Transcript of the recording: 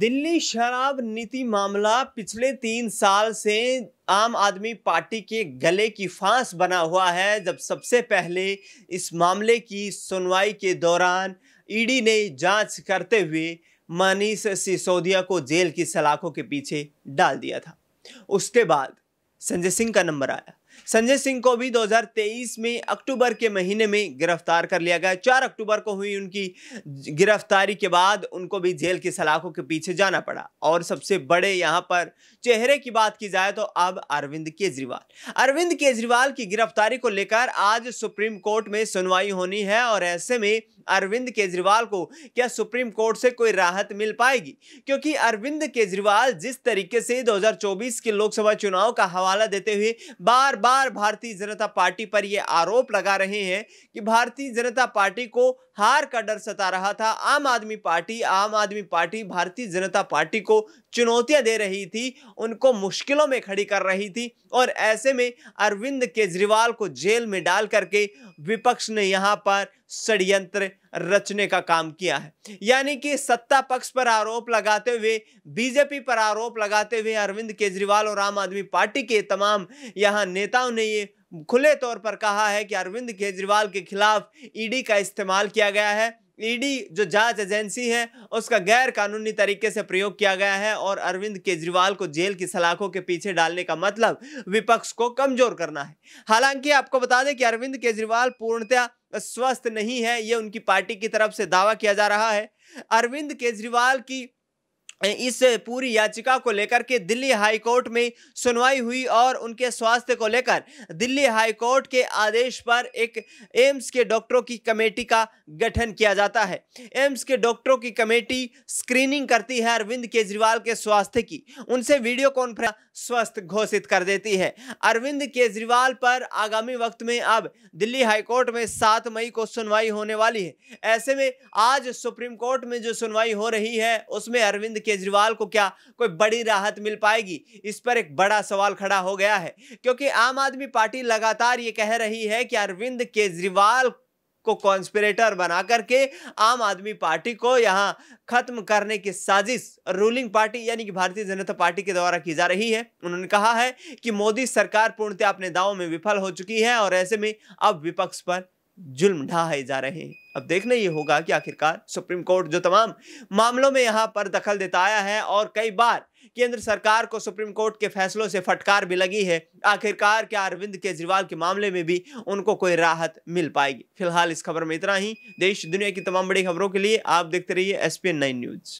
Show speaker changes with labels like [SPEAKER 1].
[SPEAKER 1] दिल्ली शराब नीति मामला पिछले तीन साल से आम आदमी पार्टी के गले की फांस बना हुआ है जब सबसे पहले इस मामले की सुनवाई के दौरान ईडी ने जांच करते हुए मनीष सिसोदिया को जेल की सलाखों के पीछे डाल दिया था उसके बाद संजय सिंह का नंबर आया संजय सिंह को भी 2023 में अक्टूबर के महीने में गिरफ्तार कर लिया गया चार अक्टूबर को हुई उनकी गिरफ्तारी के बाद उनको भी जेल की सलाखों के पीछे जाना पड़ा और सबसे बड़े यहां पर चेहरे की बात की जाए तो अब अरविंद केजरीवाल अरविंद केजरीवाल की गिरफ्तारी को लेकर आज सुप्रीम कोर्ट में सुनवाई होनी है और ऐसे में अरविंद केजरीवाल को क्या सुप्रीम कोर्ट से कोई राहत मिल पाएगी क्योंकि अरविंद केजरीवाल जिस तरीके से 2024 के लोकसभा चुनाव का हवाला देते हुए बार बार भारतीय जनता पार्टी पर यह आरोप लगा रहे हैं कि भारतीय जनता पार्टी को हार का डर सता रहा था आम आदमी पार्टी आम आदमी पार्टी भारतीय जनता पार्टी को चुनौतियां दे रही थी उनको मुश्किलों में खड़ी कर रही थी और ऐसे में अरविंद केजरीवाल को जेल में डाल करके विपक्ष ने यहाँ पर षड्यंत्र रचने का काम किया है यानी कि सत्ता पक्ष पर आरोप लगाते हुए बीजेपी पर आरोप लगाते हुए अरविंद केजरीवाल और आम आदमी पार्टी के तमाम यहाँ नेताओं ने ये खुले तौर पर कहा है कि अरविंद केजरीवाल के खिलाफ ईडी का इस्तेमाल किया गया है ईडी जो जांच एजेंसी है उसका गैर कानूनी तरीके से प्रयोग किया गया है और अरविंद केजरीवाल को जेल की सलाखों के पीछे डालने का मतलब विपक्ष को कमजोर करना है हालांकि आपको बता दें कि अरविंद केजरीवाल पूर्णतया स्वस्थ नहीं है ये उनकी पार्टी की तरफ से दावा किया जा रहा है अरविंद केजरीवाल की इस पूरी याचिका को लेकर के दिल्ली हाई कोर्ट में सुनवाई हुई और उनके स्वास्थ्य को लेकर दिल्ली हाई कोर्ट के आदेश पर एक एम्स के डॉक्टरों की कमेटी का गठन किया जाता है एम्स के डॉक्टरों की कमेटी स्क्रीनिंग करती है अरविंद केजरीवाल के स्वास्थ्य की उनसे वीडियो कॉन्फ्रेंस स्वस्थ घोषित कर देती है अरविंद केजरीवाल पर आगामी वक्त में अब दिल्ली हाईकोर्ट में सात मई को सुनवाई होने वाली है ऐसे में आज सुप्रीम कोर्ट में जो सुनवाई हो रही है उसमें अरविंद केजरीवाल को क्या कोई बड़ी राहत मिल पाएगी इस पर एक बड़ा सवाल खड़ा हो गया है क्योंकि आम आदमी पार्टी लगातार ये कह रही है कि अरविंद केजरीवाल को कॉन्स्पिरेटर बना करके आम आदमी पार्टी को यहाँ खत्म करने की साजिश रूलिंग पार्टी यानी कि भारतीय जनता पार्टी के द्वारा की जा रही है उन्होंने कहा है कि मोदी सरकार पूर्णतः अपने दावों में विफल हो चुकी है और ऐसे में अब विपक्ष पर जुल्म ढहाए जा रहे हैं अब देखना ये होगा कि आखिरकार सुप्रीम कोर्ट जो तमाम मामलों में यहाँ पर दखल देताया है और कई बार केंद्र सरकार को सुप्रीम कोर्ट के फैसलों से फटकार भी लगी है आखिरकार क्या अरविंद केजरीवाल के मामले में भी उनको कोई राहत मिल पाएगी फिलहाल इस खबर में इतना ही देश दुनिया की तमाम बड़ी खबरों के लिए आप देखते रहिए एस पी न्यूज़